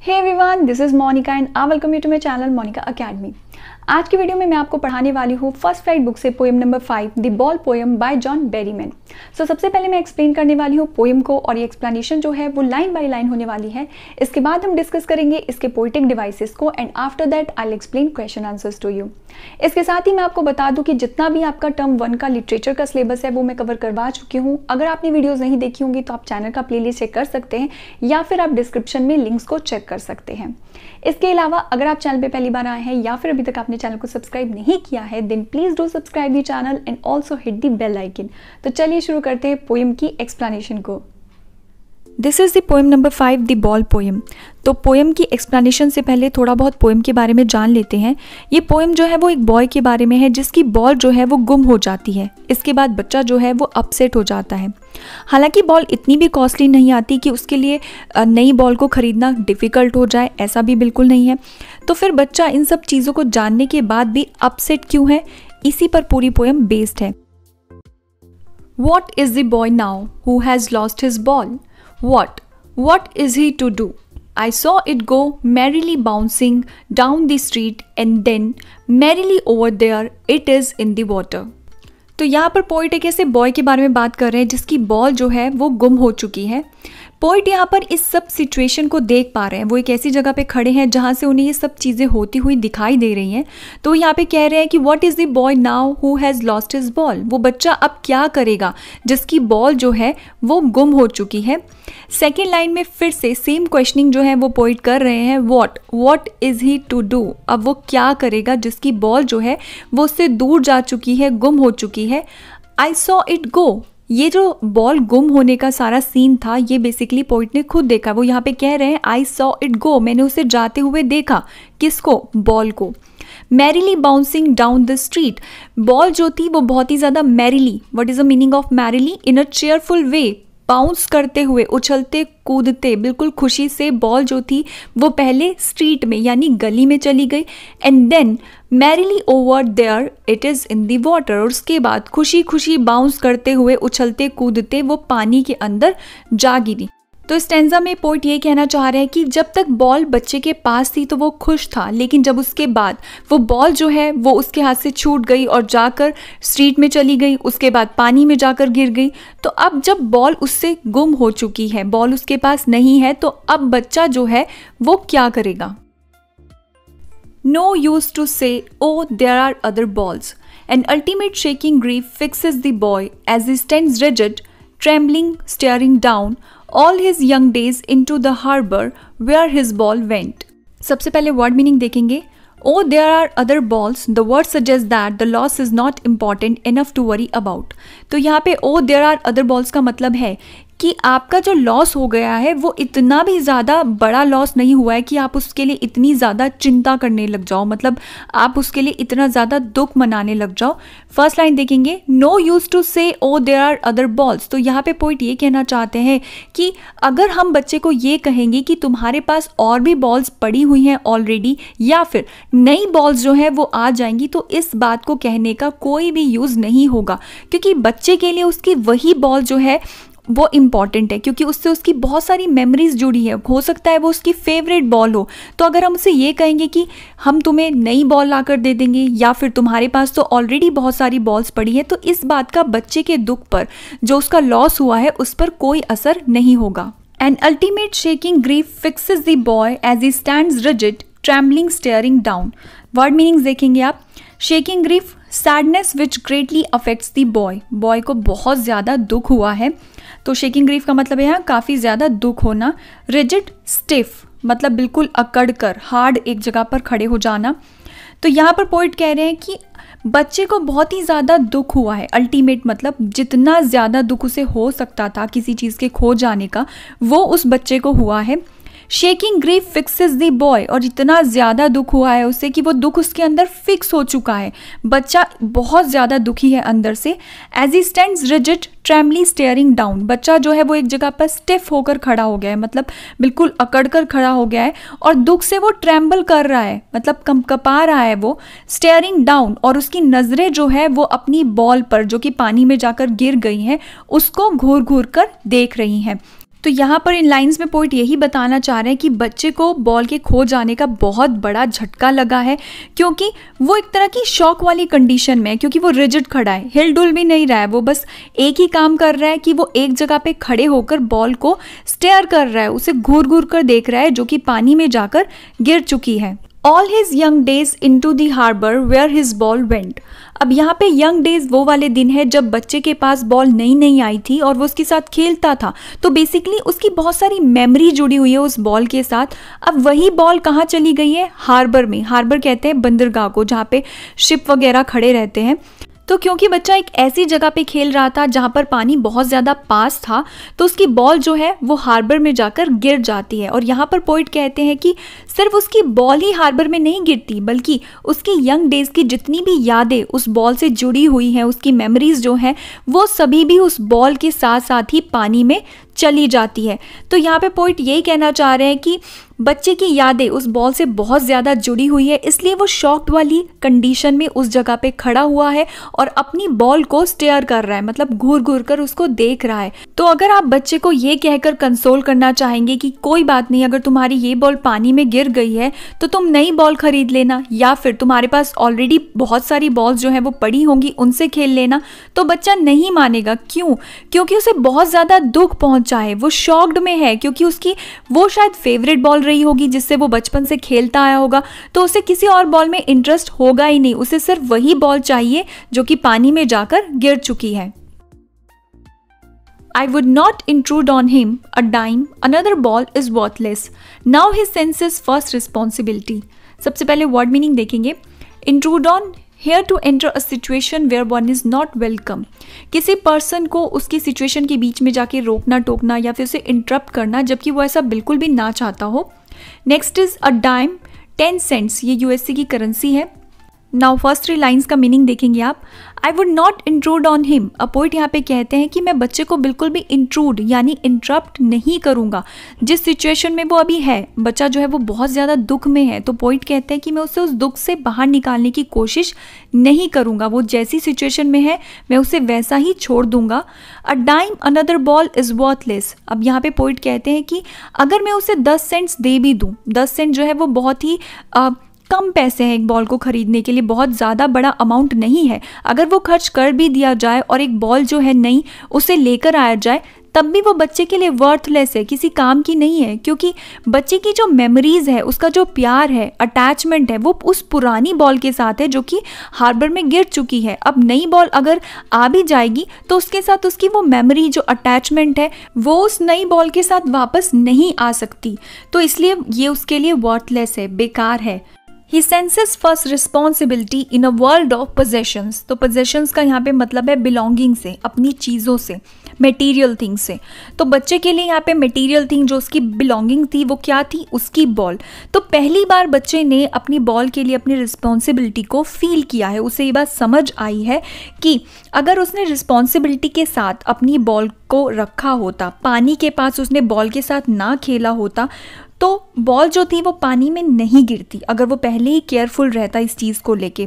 Hey everyone, this is Monica and I welcome you to my channel Monica Academy. आज की video में मैं आपको पढ़ाने वाली हूँ फर्स्ट फ्लाइट बुक से poem number five the ball poem by John Berryman so सबसे पहले मैं एक्सप्लेन करने वाली हूँ पोएम को और ये एक्सप्लेनेशन जो है वो लाइन बाय लाइन होने वाली है इसके बाद हम डिस्कस करेंगे इसके पोइटिक डिवाइसेस को and after that I explain question answers to you इसके साथ ही मैं आपको बता दूँ कि जितना भी आपका टर्म वन का लिटरेचर का सिलेबस है वो मैं कवर करवा चुकी हूँ अगर आपने वीडियोज़ नहीं देखी होंगी तो आप चैनल का प्ले चेक कर सकते हैं या फिर आप डिस्क्रिप्शन में लिंक्स को चेक कर सकते हैं इसके अलावा अगर आप चैनल पे पहली बार आए हैं या फिर अभी तक आपने चैनल को सब्सक्राइब नहीं किया है then please do subscribe the channel and also hit the bell icon तो चलिए शुरू करते हैं पोइम की एक्सप्लेनेशन को this is the poem number five the ball poem तो पोएम की एक्सप्लेनेशन से पहले थोड़ा बहुत पोएम के बारे में जान लेते हैं ये पोएम जो है वो एक बॉय के बारे में है जिसकी बॉल जो है वो गुम हो जाती है इसके बाद बच्चा जो है वो अपसेट हो जाता है हालांकि बॉल इतनी भी कॉस्टली नहीं आती कि उसके लिए नई बॉल को ख़रीदना डिफ़िकल्ट हो जाए ऐसा भी बिल्कुल नहीं है तो फिर बच्चा इन सब चीज़ों को जानने के बाद भी अपसेट क्यों है इसी पर पूरी पोएम बेस्ड है what is the boy now who has lost his ball What? What is he to do? I saw it go merrily bouncing down the street and then merrily over there it is in the water. तो यहाँ पर poet एक ऐसे boy के बारे में बात कर रहे हैं जिसकी बॉल जो है वो गुम हो चुकी है पोइट यहाँ पर इस सब सिचुएशन को देख पा रहे हैं वो एक ऐसी जगह पे खड़े हैं जहाँ से उन्हें ये सब चीज़ें होती हुई दिखाई दे रही हैं तो यहाँ पे कह रहे हैं कि what is the boy now who has lost his ball वो बच्चा अब क्या करेगा जिसकी बॉल जो है वो गुम हो चुकी है सेकेंड लाइन में फिर से सेम क्वेश्चनिंग जो है वो पोइट कर रहे हैं what what is he to do अब वो क्या करेगा जिसकी बॉल जो है वो उससे दूर जा चुकी है गुम हो चुकी है आई सॉ इट गो ये जो बॉल गुम होने का सारा सीन था ये बेसिकली पोइट ने खुद देखा वो यहाँ पे कह रहे हैं आई सॉ इट गो मैंने उसे जाते हुए देखा किसको बॉल को merrily bouncing down the street ball जो थी वो बहुत ही ज़्यादा merrily what is the meaning of merrily in a cheerful way bounce करते हुए उछलते कूदते बिल्कुल खुशी से बॉल जो थी वो पहले स्ट्रीट में यानी गली में चली गई and then merrily over there it is in the water और उसके बाद खुशी खुशी बाउंस करते हुए उछलते कूदते वो पानी के अंदर जा गिरी तो स्टेंजा में पोर्ट ये कहना चाह रहे हैं कि जब तक बॉल बच्चे के पास थी तो वो खुश था लेकिन जब उसके बाद वो बॉल जो है वो उसके हाथ से छूट गई और जाकर स्ट्रीट में चली गई उसके बाद पानी में जाकर गिर गई तो अब जब बॉल उससे गुम हो चुकी है बॉल उसके पास नहीं है तो अब बच्चा जो है वो क्या करेगा no use to say o there are other balls and ultimate shaking grief fix the boy as is stands rigid, trembling staring down all young days into the harbour where his ball went सबसे पहले word meaning देखेंगे o there are other balls the word suggest that the loss is not important enough to worry about तो यहाँ पे o there are other balls का मतलब है कि आपका जो लॉस हो गया है वो इतना भी ज़्यादा बड़ा लॉस नहीं हुआ है कि आप उसके लिए इतनी ज़्यादा चिंता करने लग जाओ मतलब आप उसके लिए इतना ज़्यादा दुख मनाने लग जाओ फर्स्ट लाइन देखेंगे no use to say o there are other balls तो यहाँ पे पॉइंट ये कहना चाहते हैं कि अगर हम बच्चे को ये कहेंगे कि तुम्हारे पास और भी बॉल्स पड़ी हुई हैं ऑलरेडी या फिर नई बॉल्स जो हैं वो आ जाएंगी तो इस बात को कहने का कोई भी यूज़ नहीं होगा क्योंकि बच्चे के लिए उसकी वही बॉल जो है वो इम्पॉर्टेंट है क्योंकि उससे उसकी बहुत सारी मेमोरीज जुड़ी है हो सकता है वो उसकी फेवरेट बॉल हो तो अगर हम उसे ये कहेंगे कि हम तुम्हें नई बॉल लाकर दे देंगे या फिर तुम्हारे पास तो ऑलरेडी बहुत सारी बॉल्स पड़ी है तो इस बात का बच्चे के दुख पर जो उसका लॉस हुआ है उस पर कोई असर नहीं होगा and ultimate shaking grief fixes the boy as he stand rigid trembling staring down word meanings देखेंगे आप shaking grief sadness which greatly affects the boy boy को बहुत ज़्यादा दुख हुआ है तो शेकिंग ग्रीफ का मतलब है यहाँ काफ़ी ज़्यादा दुख होना रिजिड स्टिफ मतलब बिल्कुल अकड़ कर हार्ड एक जगह पर खड़े हो जाना तो यहाँ पर पोइट कह रहे हैं कि बच्चे को बहुत ही ज़्यादा दुख हुआ है अल्टीमेट मतलब जितना ज़्यादा दुख उसे हो सकता था किसी चीज़ के खो जाने का वो उस बच्चे को हुआ है shaking grief fixes the boy और इतना ज़्यादा दुख हुआ है उससे कि वो दुख उसके अंदर फिक्स हो चुका है बच्चा बहुत ज़्यादा दुखी है अंदर से as he stand rigid trembling staring down बच्चा जो है वो एक जगह पर स्टिफ होकर खड़ा हो गया है मतलब बिल्कुल अकड़ कर खड़ा हो गया है और दुख से वो ट्रैम्बल कर रहा है मतलब कम कपा रहा है वो स्टेयरिंग डाउन और उसकी नज़रें जो है वो अपनी बॉल पर जो कि पानी में जाकर गिर गई हैं उसको घूर घूर कर देख रही हैं तो यहाँ पर इन लाइंस में पोइट यही बताना चाह रहे हैं कि बच्चे को बॉल के खो जाने का बहुत बड़ा झटका लगा है क्योंकि वो एक तरह की शॉक वाली कंडीशन में है क्योंकि वो रिजिड खड़ा है हिल डुल भी नहीं रहा है वो बस एक ही काम कर रहा है कि वो एक जगह पे खड़े होकर बॉल को स्टेयर कर रहा है उसे घूर घूर कर देख रहा है जो कि पानी में जाकर गिर चुकी है all his young days into the harbour where his ball went अब यहाँ पे यंग डेज वो वाले दिन है जब बच्चे के पास बॉल नई नई आई थी और वो उसके साथ खेलता था तो बेसिकली उसकी बहुत सारी मेमोरी जुड़ी हुई है उस बॉल के साथ अब वही बॉल कहाँ चली गई है हार्बर में हार्बर कहते हैं बंदरगाह को जहाँ पे शिप वगैरह खड़े रहते हैं तो क्योंकि बच्चा एक ऐसी जगह पे खेल रहा था जहाँ पर पानी बहुत ज़्यादा पास था तो उसकी बॉल जो है वो हार्बर में जाकर गिर जाती है और यहाँ पर पोइट कहते हैं कि सिर्फ उसकी बॉल ही हार्बर में नहीं गिरती बल्कि उसकी यंग डेज की जितनी भी यादें उस बॉल से जुड़ी हुई हैं उसकी मेमरीज़ जो हैं वो सभी भी उस बॉल के साथ साथ ही पानी में चली जाती है तो यहाँ पे पोइट यही कहना चाह रहे हैं कि बच्चे की यादें उस बॉल से बहुत ज़्यादा जुड़ी हुई है इसलिए वो शॉक्ड वाली कंडीशन में उस जगह पे खड़ा हुआ है और अपनी बॉल को स्टेयर कर रहा है मतलब घूर घूर कर उसको देख रहा है तो अगर आप बच्चे को ये कहकर कंसोल करना चाहेंगे कि कोई बात नहीं अगर तुम्हारी ये बॉल पानी में गिर गई है तो तुम नई बॉल खरीद लेना या फिर तुम्हारे पास ऑलरेडी बहुत सारी बॉल्स जो हैं वो पड़ी होंगी उनसे खेल लेना तो बच्चा नहीं मानेगा क्यों क्योंकि उसे बहुत ज़्यादा दुख पहुंचा है वो शॉक्ड में है क्योंकि उसकी वो शायद फेवरेट बॉल रही होगी जिससे वो बचपन से खेलता आया होगा तो उसे किसी और बॉल में इंटरेस्ट होगा ही नहीं उसे सिर्फ वही बॉल चाहिए जो कि पानी में जाकर गिर चुकी है I would not intrude on him. A dime, another ball is worthless. Now he senses first responsibility. सबसे पहले वर्ड मीनिंग देखेंगे intrude on here to enter a situation where one is not welcome किसी person को उसकी situation के बीच में जाके रोकना टोकना या फिर उसे इंटरप्ट करना जबकि वो ऐसा बिल्कुल भी ना चाहता हो next is a dime ten cents ये यूएसए की करेंसी है नाउ फर्स्ट थ्री लाइन्स का मीनिंग देखेंगे आप I would not intrude on him a poet यहाँ पे कहते हैं कि मैं बच्चे को बिल्कुल भी इंट्रूड यानी इंटरप्ट नहीं करूँगा जिस सिचुएशन में वो अभी है बच्चा जो है वो बहुत ज़्यादा दुख में है तो पोइट कहते हैं कि मैं उसे उस दुख से बाहर निकालने की कोशिश नहीं करूँगा वो जैसी सिचुएशन में है मैं उसे वैसा ही छोड़ दूंगा a dime another ball is worthless अब यहाँ पे पोइट कहते हैं कि अगर मैं उसे दस सेंट्स दे भी दूँ दस सेंट जो है वो बहुत ही uh, कम पैसे हैं एक बॉल को खरीदने के लिए बहुत ज़्यादा बड़ा अमाउंट नहीं है अगर वो खर्च कर भी दिया जाए और एक बॉल जो है नई उसे लेकर आया जाए तब भी वो बच्चे के लिए वर्थलेस है किसी काम की नहीं है क्योंकि बच्चे की जो मेमोरीज है उसका जो प्यार है अटैचमेंट है वो उस पुरानी बॉल के साथ है जो कि हार्बर में गिर चुकी है अब नई बॉल अगर आ भी जाएगी तो उसके साथ उसकी वो मेमोरी जो अटैचमेंट है वो उस नई बॉल के साथ वापस नहीं आ सकती तो इसलिए ये उसके लिए वर्थलेस है बेकार है he senses first responsibility in a world of possessions तो पोजेशंस का यहाँ पे मतलब है बिलोंगिंग से अपनी चीज़ों से मटेरियल थिंग से तो बच्चे के लिए यहाँ पे मटेरियल थिंग जो उसकी बिलोंगिंग थी वो क्या थी उसकी बॉल तो पहली बार बच्चे ने अपनी बॉल के लिए अपनी रिस्पॉन्सिबिलिटी को फील किया है उसे ये बात समझ आई है कि अगर उसने रिस्पॉन्सिबिलिटी के साथ अपनी बॉल को रखा होता पानी के पास उसने बॉल के साथ ना खेला होता तो बॉल जो थी वो पानी में नहीं गिरती अगर वो पहले ही केयरफुल रहता इस चीज़ को लेके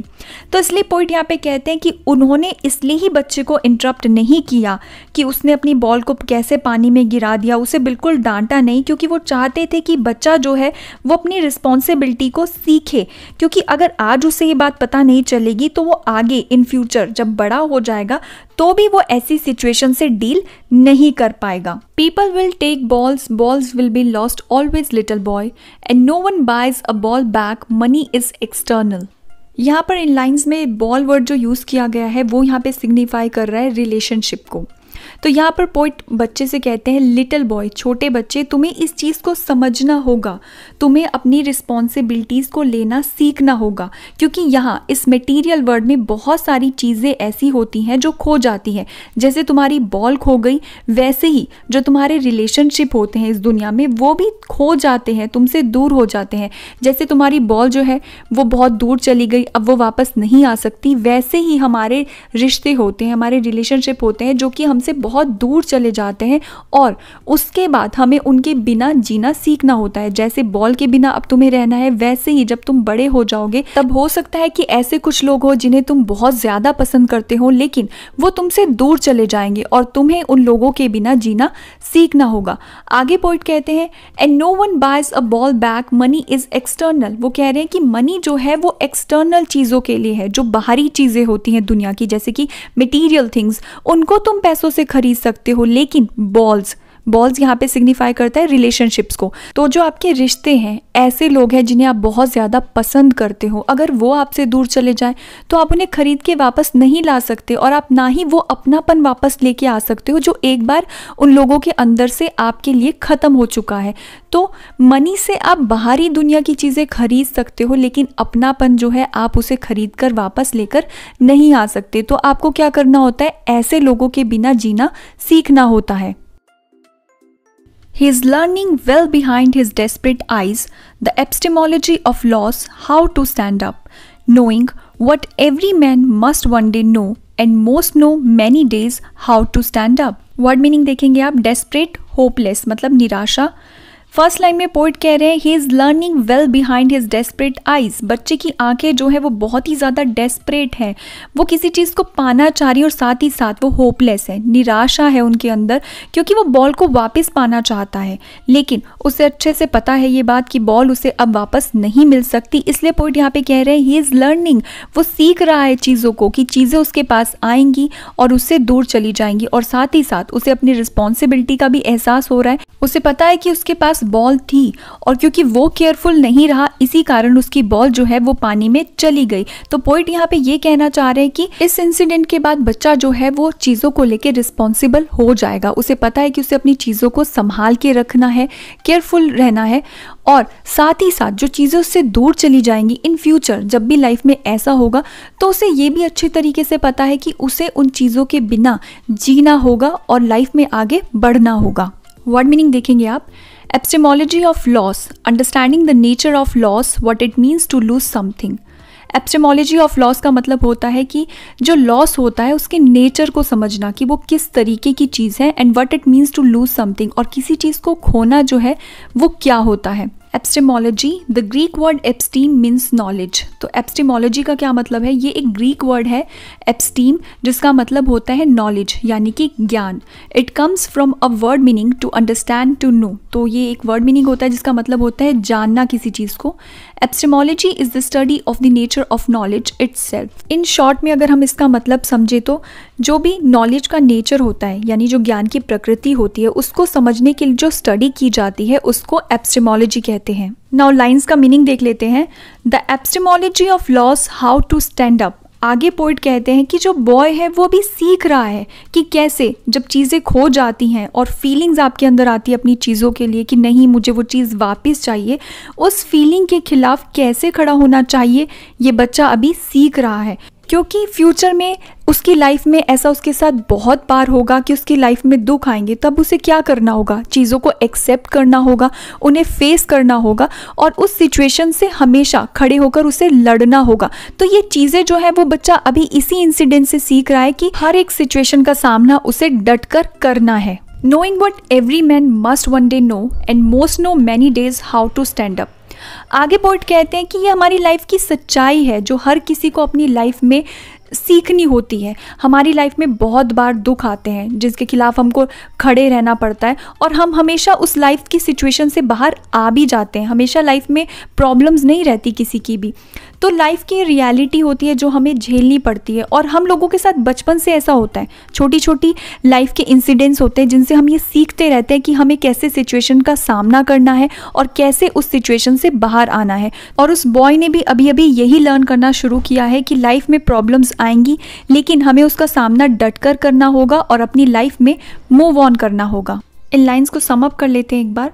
तो इसलिए पोइट यहाँ पे कहते हैं कि उन्होंने इसलिए ही बच्चे को इंटरप्ट नहीं किया कि उसने अपनी बॉल को कैसे पानी में गिरा दिया उसे बिल्कुल डांटा नहीं क्योंकि वो चाहते थे कि बच्चा जो है वो अपनी रिस्पॉन्सिबिलिटी को सीखे क्योंकि अगर आज उसे ये बात पता नहीं चलेगी तो वो आगे इन फ्यूचर जब बड़ा हो जाएगा तो भी वो ऐसी सिचुएशन से डील नहीं कर पाएगा people will take balls balls will be lost always little boy and no one buys a ball back money is external यहाँ पर इन लाइंस में बॉल वर्ड जो यूज़ किया गया है वो यहाँ पे सिग्निफाई कर रहा है रिलेशनशिप को तो यहाँ पर पोइट बच्चे से कहते हैं लिटिल बॉय छोटे बच्चे तुम्हें इस चीज़ को समझना होगा तुम्हें अपनी रिस्पॉन्सिबिलिटीज़ को लेना सीखना होगा क्योंकि यहाँ इस मटीरियल वर्ल्ड में बहुत सारी चीज़ें ऐसी होती हैं जो खो जाती हैं जैसे तुम्हारी बॉल खो गई वैसे ही जो तुम्हारे रिलेशनशिप होते हैं इस दुनिया में वो भी खो जाते हैं तुमसे दूर हो जाते हैं जैसे तुम्हारी बॉल जो है वो बहुत दूर चली गई अब वो वापस नहीं आ सकती वैसे ही हमारे रिश्ते होते हैं हमारे रिलेशनशिप होते हैं जो कि हमसे से बहुत दूर चले जाते हैं और उसके बाद हमें उनके बिना जीना सीखना होता है जैसे बॉल के बिना अब तुम्हें रहना है वैसे ही जब तुम बड़े हो जाओगे तब हो सकता है कि ऐसे कुछ लोग हो जिन्हें तुम बहुत ज़्यादा पसंद करते हो लेकिन वो तुमसे दूर चले जाएंगे और तुम्हें उन लोगों के बिना जीना सीखना होगा आगे पॉइंट कहते हैं and no one buys a ball back money is external वो कह रहे हैं कि मनी जो है वो एक्सटर्नल चीज़ों के लिए है जो बाहरी चीज़ें होती हैं दुनिया की जैसे कि मटीरियल थिंग्स उनको तुम पैसों से से खरीद सकते हो लेकिन बॉल्स बॉल्स यहाँ पे सिग्निफाई करता है रिलेशनशिप्स को तो जो आपके रिश्ते हैं ऐसे लोग हैं जिन्हें आप बहुत ज़्यादा पसंद करते हो अगर वो आपसे दूर चले जाएं तो आप उन्हें खरीद के वापस नहीं ला सकते और आप ना ही वो अपनापन वापस लेके आ सकते हो जो एक बार उन लोगों के अंदर से आपके लिए ख़त्म हो चुका है तो मनी से आप बाहरी दुनिया की चीज़ें खरीद सकते हो लेकिन अपनापन जो है आप उसे खरीद कर वापस लेकर नहीं आ सकते तो आपको क्या करना होता है ऐसे लोगों के बिना जीना सीखना होता है He is learning well behind his desperate eyes the epistemology of laws, how to stand up, knowing what every man must one day know and most know many days how to stand up. Word meaning: देखेंगे आप desperate, hopeless मतलब निराशा first line में poet कह रहे हैं he is learning well behind his desperate eyes बच्चे की आंखें जो है वो बहुत ही ज़्यादा डेस्परेट है वो किसी चीज़ को पाना चाह रही है और साथ ही साथ वो होपलेस है निराशा है उनके अंदर क्योंकि वो बॉल को वापस पाना चाहता है लेकिन उसे अच्छे से पता है ये बात कि बॉल उसे अब वापस नहीं मिल सकती इसलिए पोइट यहाँ पे कह रहे हैं ही इज़ लर्निंग वो सीख रहा है चीज़ों को कि चीज़ें उसके पास आएंगी और उससे दूर चली जाएंगी और साथ ही साथ उसे अपनी रिस्पॉन्सिबिलिटी का भी एहसास हो रहा है उसे पता है कि उसके पास बॉल थी और क्योंकि वो केयरफुल नहीं रहा इसी कारण उसकी बॉल जो है वो पानी में चली गई तो पोइट यहाँ पे ये कहना चाह रहे हैं कि इस इंसिडेंट के बाद बच्चा जो है वो चीज़ों को लेकर रिस्पॉन्सिबल हो जाएगा उसे पता है कि उसे अपनी चीज़ों को संभाल के रखना है केयरफुल रहना है और साथ ही साथ जो चीज़ें उससे दूर चली जाएंगी इन फ्यूचर जब भी लाइफ में ऐसा होगा तो उसे ये भी अच्छे तरीके से पता है कि उसे उन चीज़ों के बिना जीना होगा और लाइफ में आगे बढ़ना होगा वर्ड मीनिंग देखेंगे आप Epistemology of loss, understanding the nature of loss, what it means to lose something. Epistemology of loss का मतलब होता है कि जो लॉस होता है उसके नेचर को समझना कि वो किस तरीके की चीज़ है and what it means to lose something और किसी चीज़ को खोना जो है वो क्या होता है epistemology the Greek word episteme means knowledge तो एप्स्टेमोलॉजी का क्या मतलब है ये एक ग्रीक वर्ड है एप्स्टीम जिसका मतलब होता है नॉलेज यानी कि ज्ञान it comes from a word meaning to understand to know तो ये एक वर्ड मीनिंग होता है जिसका मतलब होता है जानना किसी चीज़ को epistemology is the study of the nature of knowledge itself in short में अगर हम इसका मतलब समझे तो जो भी नॉलेज का नेचर होता है यानी जो ज्ञान की प्रकृति होती है उसको समझने के लिए जो स्टडी की जाती है उसको एप्सटेमोलॉजी कहते हैं नाउ लाइन्स का मीनिंग देख लेते हैं the epistemology of loss how to stand up आगे पोइट कहते हैं कि जो बॉय है वो अभी सीख रहा है कि कैसे जब चीज़ें खो जाती हैं और फीलिंग्स आपके अंदर आती है अपनी चीज़ों के लिए कि नहीं मुझे वो चीज़ वापस चाहिए उस फीलिंग के खिलाफ कैसे खड़ा होना चाहिए ये बच्चा अभी सीख रहा है क्योंकि फ्यूचर में उसकी लाइफ में ऐसा उसके साथ बहुत बार होगा कि उसकी लाइफ में दुख आएंगे तब उसे क्या करना होगा चीज़ों को एक्सेप्ट करना होगा उन्हें फेस करना होगा और उस सिचुएशन से हमेशा खड़े होकर उसे लड़ना होगा तो ये चीज़ें जो है वो बच्चा अभी इसी इंसिडेंट से सीख रहा है कि हर एक सिचुएशन का सामना उसे डट कर करना है knowing what every man must one day know and most know many days how to stand up आगे बोर्ड कहते हैं कि ये हमारी लाइफ की सच्चाई है जो हर किसी को अपनी लाइफ में सीखनी होती है हमारी लाइफ में बहुत बार दुख आते हैं जिसके खिलाफ हमको खड़े रहना पड़ता है और हम हमेशा उस लाइफ की सिचुएशन से बाहर आ भी जाते हैं हमेशा लाइफ में प्रॉब्लम्स नहीं रहती किसी की भी तो लाइफ की रियलिटी होती है जो हमें झेलनी पड़ती है और हम लोगों के साथ बचपन से ऐसा होता है छोटी छोटी लाइफ के इंसिडेंट्स होते हैं जिनसे हम ये सीखते रहते हैं कि हमें कैसे सिचुएशन का सामना करना है और कैसे उस सिचुएशन से बाहर आना है और उस बॉय ने भी अभी अभी यही लर्न करना शुरू किया है कि लाइफ में प्रॉब्लम्स आएंगी लेकिन हमें उसका सामना डट कर करना होगा और अपनी लाइफ में मूव ऑन करना होगा इन लाइन्स को समअप कर लेते हैं एक बार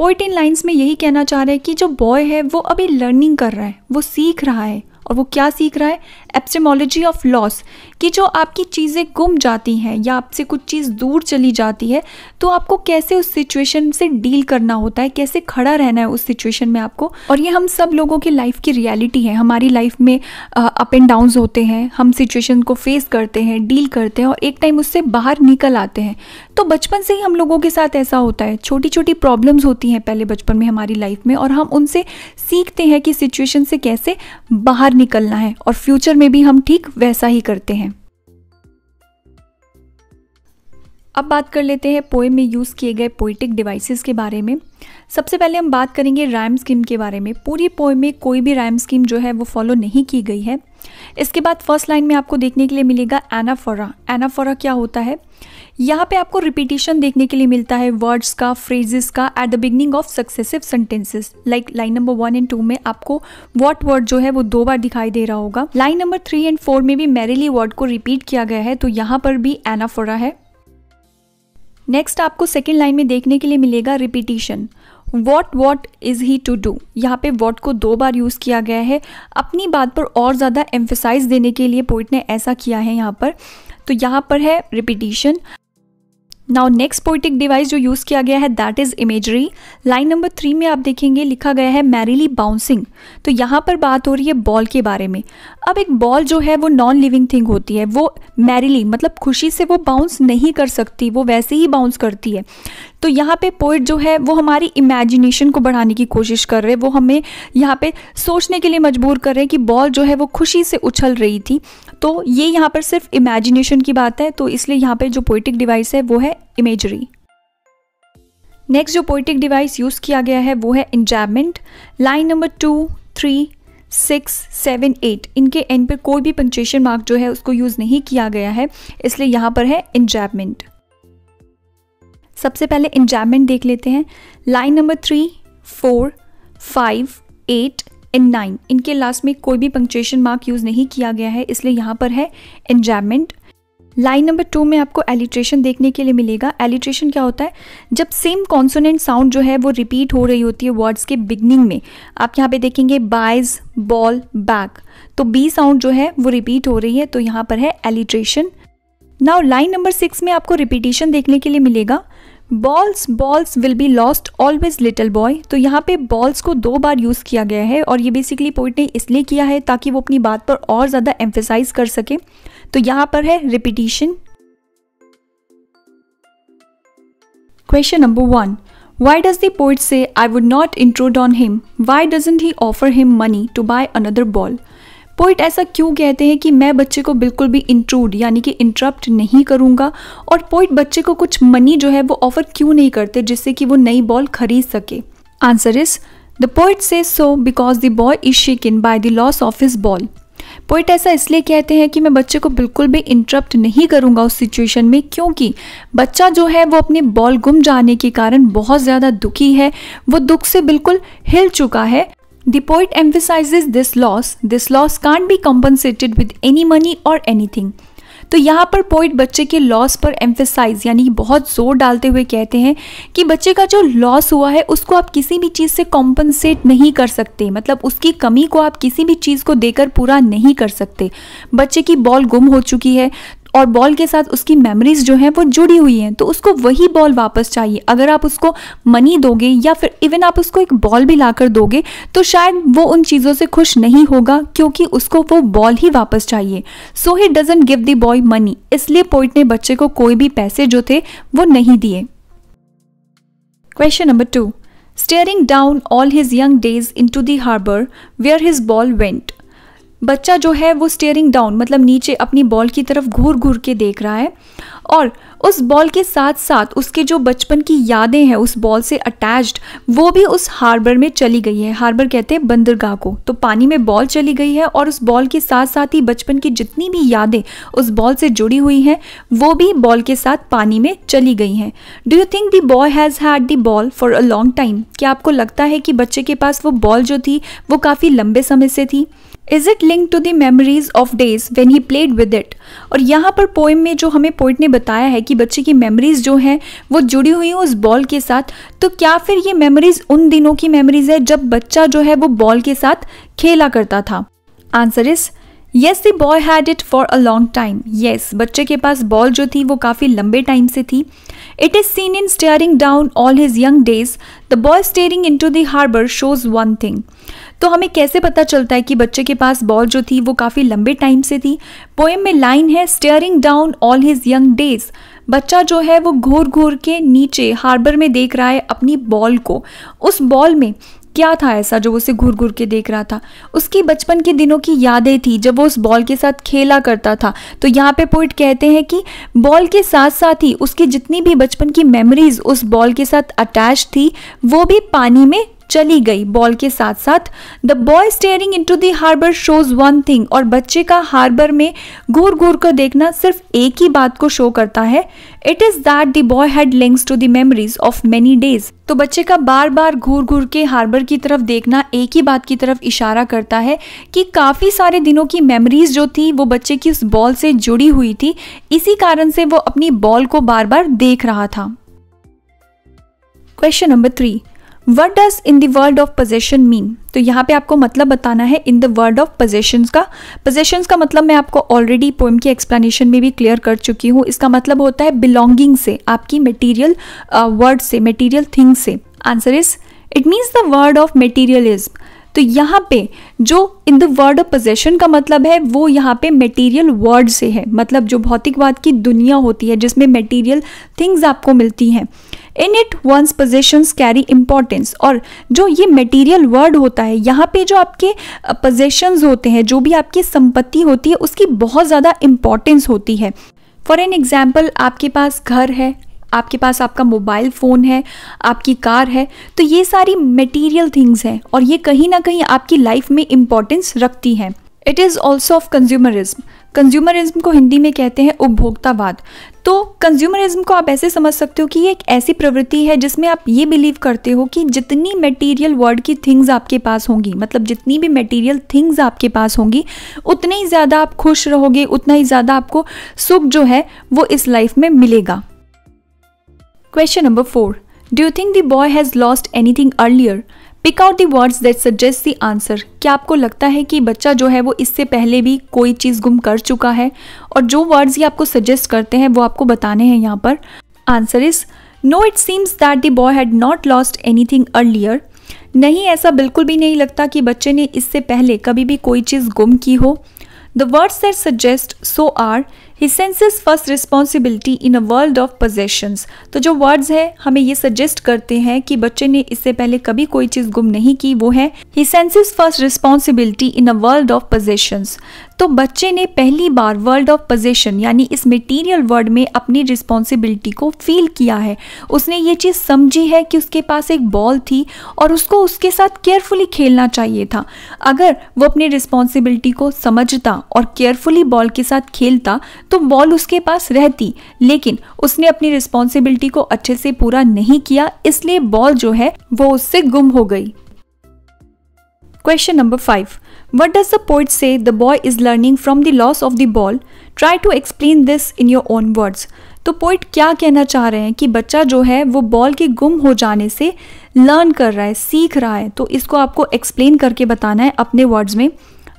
पोइट इन लाइन्स में यही कहना चाह रहे हैं कि जो बॉय है वो अभी लर्निंग कर रहा है वो सीख रहा है और वो क्या सीख रहा है एप्समोलॉजी ऑफ लॉस कि जो आपकी चीज़ें गुम जाती हैं या आपसे कुछ चीज़ दूर चली जाती है तो आपको कैसे उस सिचुएशन से डील करना होता है कैसे खड़ा रहना है उस सिचुएशन में आपको और ये हम सब लोगों की लाइफ की रियलिटी है हमारी लाइफ में अप एंड डाउन्स होते हैं हम सिचुएशन को फेस करते हैं डील करते हैं और एक टाइम उससे बाहर निकल आते हैं तो बचपन से ही हम लोगों के साथ ऐसा होता है छोटी छोटी प्रॉब्लम्स होती हैं पहले बचपन में हमारी लाइफ में और हम उनसे सीखते हैं कि सिचुएशन से कैसे बाहर निकलना है और फ्यूचर में भी हम ठीक वैसा ही करते हैं अब बात कर लेते हैं पोएम में यूज़ किए गए पोइटिक डिवाइसेस के बारे में सबसे पहले हम बात करेंगे राइम स्कीम के बारे में पूरी पोएम में कोई भी राइम स्कीम जो है वो फॉलो नहीं की गई है इसके बाद फर्स्ट लाइन में आपको देखने के लिए मिलेगा एनाफोरा एनाफोरा क्या होता है यहाँ पे आपको रिपीटेशन देखने के लिए मिलता है वर्ड्स का फ्रेजेस का at the beginning of successive sentences like line number one and two में आपको वॉट वर्ड जो है वो दो बार दिखाई दे रहा होगा line number three and four में भी मेरेली वर्ड को रिपीट किया गया है तो यहाँ पर भी एनाफोरा है नेक्स्ट आपको सेकेंड लाइन में देखने के लिए मिलेगा repetition what what is he to do यहाँ पे वॉट को दो बार यूज़ किया गया है अपनी बात पर और ज़्यादा एम्फेसाइज देने के लिए पोइट ने ऐसा किया है यहाँ पर तो यहाँ पर है repetition now next poetic device जो यूज़ किया गया है that is imagery line number three में आप देखेंगे लिखा गया है मैरिली बाउंसिंग तो यहाँ पर बात हो रही है बॉल के बारे में अब एक बॉल जो है वो नॉन लिविंग थिंग होती है वो मैरिली मतलब खुशी से वो बाउंस नहीं कर सकती वो वैसे ही बाउंस करती है तो यहाँ पे पोइट जो है वो हमारी इमेजिनेशन को बढ़ाने की कोशिश कर रहे हैं वो हमें यहाँ पे सोचने के लिए मजबूर कर रहे हैं कि बॉल जो है वो खुशी से उछल रही थी तो ये यहाँ पर सिर्फ इमेजिनेशन की बात है तो इसलिए यहाँ पर जो पोइटिक डिवाइस है वो है इमेजरी नेक्स्ट जो पोइटिक डिवाइस यूज़ किया गया है वो है enjambment line number two three six seven eight इनके एंड पर कोई भी पंक्चुएशन मार्क जो है उसको यूज़ नहीं किया गया है इसलिए यहाँ पर है इंजैबमेंट सबसे पहले इंजाममेंट देख लेते हैं line number three four five eight and nine इनके लास्ट में कोई भी पंक्चुएशन मार्क यूज़ नहीं किया गया है इसलिए यहाँ पर है इंजाममेंट लाइन नंबर टू में आपको एलिट्रेशन देखने के लिए मिलेगा एलिट्रेशन क्या होता है जब सेम कॉन्सोनेंट साउंड जो है वो रिपीट हो रही होती है वर्ड्स के बिगनिंग में आप यहाँ पे देखेंगे बाइज बॉल बैक तो बी साउंड जो है वो रिपीट हो रही है तो यहाँ पर है alliteration now line number six में आपको रिपीटेशन देखने के लिए मिलेगा balls balls will be lost always little boy तो यहाँ पे बॉल्स को दो बार यूज़ किया गया है और ये बेसिकली पोइट ने इसलिए किया है ताकि वो अपनी बात पर और ज़्यादा एम्फेसाइज कर सके तो यहाँ पर है repetition question number one why does the poet say I would not intrude on him why doesn't he offer him money to buy another ball poet ऐसा क्यों कहते हैं कि मैं बच्चे को बिल्कुल भी इंट्रूड यानी कि इंटरप्ट नहीं करूंगा और पोइट बच्चे को कुछ मनी जो है वो ऑफर क्यों नहीं करते जिससे कि वो नई बॉल खरीद सके answer is the poet say so because the boy is shaken by the loss of his ball poet ऐसा इसलिए कहते हैं कि मैं बच्चे को बिल्कुल भी इंटरप्ट नहीं करूंगा उस सिचुएशन में क्योंकि बच्चा जो है वो अपने बॉल गुम जाने के कारण बहुत ज़्यादा दुखी है वो दुख से बिल्कुल हिल चुका है The poet emphasizes this loss. This loss can't be compensated with any money or anything. तो यहाँ पर पोइट बच्चे के लॉस पर एम्फेसाइज यानी बहुत जोर डालते हुए कहते हैं कि बच्चे का जो लॉस हुआ है उसको आप किसी भी चीज़ से कॉम्पनसेट नहीं कर सकते मतलब उसकी कमी को आप किसी भी चीज़ को देकर पूरा नहीं कर सकते बच्चे की बॉल गुम हो चुकी है और बॉल के साथ उसकी मेमोरीज जो हैं वो जुड़ी हुई हैं तो उसको वही बॉल वापस चाहिए अगर आप उसको मनी दोगे या फिर इवन आप उसको एक बॉल भी लाकर दोगे तो शायद वो उन चीज़ों से खुश नहीं होगा क्योंकि उसको वो बॉल ही वापस चाहिए so he doesn't give the boy money इसलिए पोइट ने बच्चे को कोई भी पैसे जो थे वो नहीं दिए question number two staring down all his young days into the harbour where his ball went बच्चा जो है वो स्टेयरिंग डाउन मतलब नीचे अपनी बॉल की तरफ घूर घूर के देख रहा है और उस बॉल के साथ साथ उसके जो बचपन की यादें हैं उस बॉल से अटैच्ड वो भी उस हार्बर में चली गई है हार्बर कहते हैं बंदरगाह को तो पानी में बॉल चली गई है और उस बॉल के साथ साथ ही बचपन की जितनी भी यादें उस बॉल से जुड़ी हुई हैं वो भी बॉल के साथ पानी में चली गई हैं do you think the boy has had the ball for a long time क्या आपको लगता है कि बच्चे के पास वो बॉल जो थी वो काफ़ी लंबे समय से थी is it link to the memories of days when he played with it और यहाँ पर पोएम में जो हमें पोइट ने बताया है कि बच्चे की मेमोरीज जो हैं वो जुड़ी हुई हैं उस बॉल के साथ तो क्या फिर ये मेमोरीज उन दिनों की मेमोरीज है जब बच्चा जो है वो बॉल के साथ खेला करता था answer is yes the boy had it for a long time yes बच्चे के पास बॉल जो थी वो काफ़ी लंबे टाइम से थी it is seen in staring down all his young days the boy staring into the harbour shows one thing तो हमें कैसे पता चलता है कि बच्चे के पास बॉल जो थी वो काफ़ी लंबे टाइम से थी पोएम में लाइन है staring down all his young days बच्चा जो है वो घूर घूर के नीचे हार्बर में देख रहा है अपनी बॉल को उस बॉल में क्या था ऐसा जो उसे घूर घूर के देख रहा था उसकी बचपन के दिनों की यादें थी जब वो उस बॉल के साथ खेला करता था तो यहाँ पे पोइट कहते हैं कि बॉल के साथ साथ ही उसकी जितनी भी बचपन की मेमोरीज उस बॉल के साथ अटैच थी वो भी पानी में चली गई बॉल के साथ साथ the boy staring into the harbour harbour shows one thing और बच्चे का हार्बर में घूर घूर कर देखना सिर्फ एक ही बात को शो करता है it is that the boy had links to the memories of many days तो बच्चे का बार बार घूर घूर के हार्बर की तरफ देखना एक ही बात की तरफ इशारा करता है कि काफ़ी सारे दिनों की मेमोरीज जो थी वो बच्चे की उस बॉल से जुड़ी हुई थी इसी कारण से वो अपनी बॉल को बार बार देख रहा था question number three what does in the word of possession mean तो यहाँ पे आपको मतलब बताना है in the word of possession का पोजेशन का मतलब मैं आपको ऑलरेडी पोइम की एक्सप्लेनेशन में भी क्लियर कर चुकी हूँ इसका मतलब होता है बिलोंगिंग से आपकी मटीरियल वर्ड uh, से मटीरियल थिंग से answer is it means the word of is तो यहाँ पे जो in the word of possession का मतलब है वो यहाँ पे मटेरियल वर्ड से है मतलब जो भौतिकवाद की दुनिया होती है जिसमें मटेरियल थिंग्स आपको मिलती हैं in it one's possession carry importance और जो ये मेटीरियल वर्ड होता है यहाँ पे जो आपके पोजेशंस होते हैं जो भी आपकी संपत्ति होती है उसकी बहुत ज़्यादा इंपॉर्टेंस होती है फॉर एन एग्जाम्पल आपके पास घर है आपके पास आपका मोबाइल फ़ोन है आपकी कार है तो ये सारी मटेरियल थिंग्स हैं और ये कहीं ना कहीं आपकी लाइफ में इम्पॉर्टेंस रखती हैं it is also of consumerism consumerism को हिंदी में कहते हैं उपभोक्तावाद तो कंज्यूमरिज्म को आप ऐसे समझ सकते हो कि ये एक ऐसी प्रवृत्ति है जिसमें आप ये बिलीव करते हो कि जितनी मटेरियल वर्ल्ड की थिंग्स आपके पास होंगी मतलब जितनी भी मटेरियल थिंग्स आपके पास होंगी उतने ही ज़्यादा आप खुश रहोगे उतना ही ज़्यादा आपको सुख जो है वो इस लाइफ में मिलेगा question number four do you think the boy has lost anything earlier pick out the words that suggest the answer क्या आपको लगता है कि बच्चा जो है वो इससे पहले भी कोई चीज़ गुम कर चुका है और जो वर्ड्स ये आपको सजेस्ट करते हैं वो आपको बताने हैं यहाँ पर answer is no it seems that the boy had not lost anything earlier नहीं ऐसा बिल्कुल भी नहीं लगता कि बच्चे ने इससे पहले कभी भी कोई चीज़ गुम की हो the words that suggest so are he senses first responsibility in a world of possessions तो जो वर्ड्स हैं हमें ये सजेस्ट करते हैं कि बच्चे ने इससे पहले कभी कोई चीज़ गुम नहीं की वो है he senses first responsibility in a world of possessions तो बच्चे ने पहली बार वर्ल्ड ऑफ पोजिशन यानी इस मटेरियल वर्ल्ड में अपनी रिस्पॉन्सिबिलिटी को फील किया है उसने ये चीज़ समझी है कि उसके पास एक बॉल थी और उसको उसके साथ केयरफुली खेलना चाहिए था अगर वो अपनी रिस्पॉन्सिबिलिटी को समझता और केयरफुली बॉल के साथ खेलता तो बॉल उसके पास रहती लेकिन उसने अपनी रिस्पॉन्सिबिलिटी को अच्छे से पूरा नहीं किया इसलिए बॉल जो है वो उससे गुम हो गई question number five What does the poet say the boy is learning from the loss of the ball? Try to explain this in your own words. तो पोइट क्या कहना चाह रहे हैं कि बच्चा जो है वो बॉल के गुम हो जाने से लर्न कर रहा है सीख रहा है तो इसको आपको एक्सप्लेन करके बताना है अपने वर्ड्स में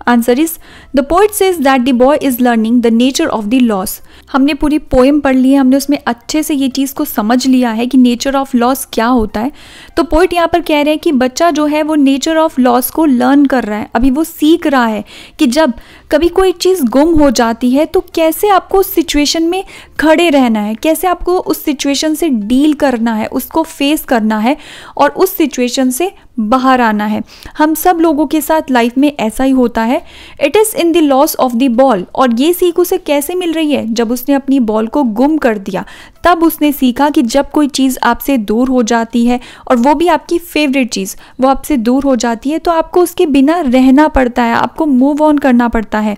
answer is the poet says that the boy is learning the nature of the loss हमने पूरी पोएम पढ़ ली है हमने उसमें अच्छे से ये चीज़ को समझ लिया है कि नेचर ऑफ लॉस क्या होता है तो पोइट यहाँ पर कह रहे हैं कि बच्चा जो है वो नेचर ऑफ लॉस को लर्न कर रहा है अभी वो सीख रहा है कि जब कभी कोई चीज़ गुम हो जाती है तो कैसे आपको उस सिचुएशन में खड़े रहना है कैसे आपको उस सिचुएशन से डील करना है उसको फेस करना है और उस सिचुएशन से बाहर आना है हम सब लोगों के साथ लाइफ में ऐसा ही होता है it is in the loss of the ball और ये सीख उसे कैसे मिल रही है जब उसने अपनी बॉल को गुम कर दिया तब उसने सीखा कि जब कोई चीज़ आपसे दूर हो जाती है और वो भी आपकी फेवरेट चीज़ वो आपसे दूर हो जाती है तो आपको उसके बिना रहना पड़ता है आपको मूव ऑन करना पड़ता है है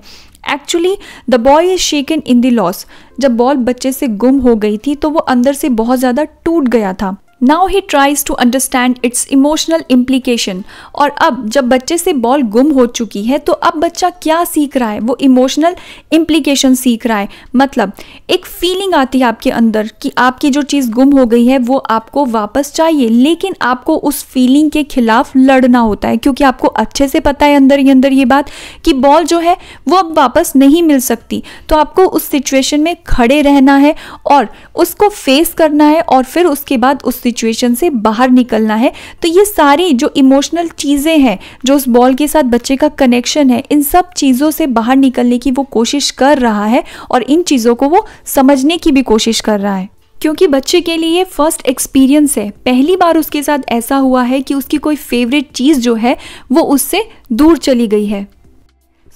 actually the boy is shaken in the loss जब बॉल बच्चे से गुम हो गई थी तो वो अंदर से बहुत ज़्यादा टूट गया था now he tries to understand its emotional implication और अब जब बच्चे से बॉल गुम हो चुकी है तो अब बच्चा क्या सीख रहा है वो इमोशनल इम्प्लीकेशन सीख रहा है मतलब एक फीलिंग आती है आपके अंदर कि आपकी जो चीज़ गुम हो गई है वो आपको वापस चाहिए लेकिन आपको उस फीलिंग के खिलाफ लड़ना होता है क्योंकि आपको अच्छे से पता है अंदर ही अंदर ये बात कि बॉल जो है वो अब वापस नहीं मिल सकती तो आपको उस सिचुएशन में खड़े रहना है और उसको फेस करना है और फिर उसके बाद उस सिचुएशन से बाहर निकलना है तो ये सारी जो इमोशनल चीज़ें हैं जो उस बॉल के साथ बच्चे का कनेक्शन है इन सब चीज़ों से बाहर निकलने की वो कोशिश कर रहा है और इन चीज़ों को वो समझने की भी कोशिश कर रहा है क्योंकि बच्चे के लिए ये फर्स्ट एक्सपीरियंस है पहली बार उसके साथ ऐसा हुआ है कि उसकी कोई फेवरेट चीज़ जो है वो उससे दूर चली गई है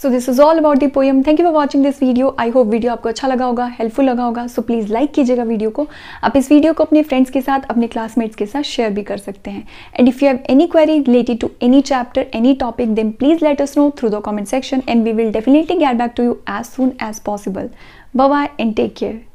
so this is all about the poem thank you for watching this video I hope video आपको अच्छा लगा होगा हेल्पफुल लगा होगा सो प्लीज़ लाइक कीजिएगा वीडियो को आप इस वीडियो को अपने फ्रेंड्स के साथ अपने क्लासमेट्स के साथ शेयर भी कर सकते हैं and if you have any query related to any chapter any topic then please let us know through the comment section and we will definitely get back to you as soon as possible bye and take care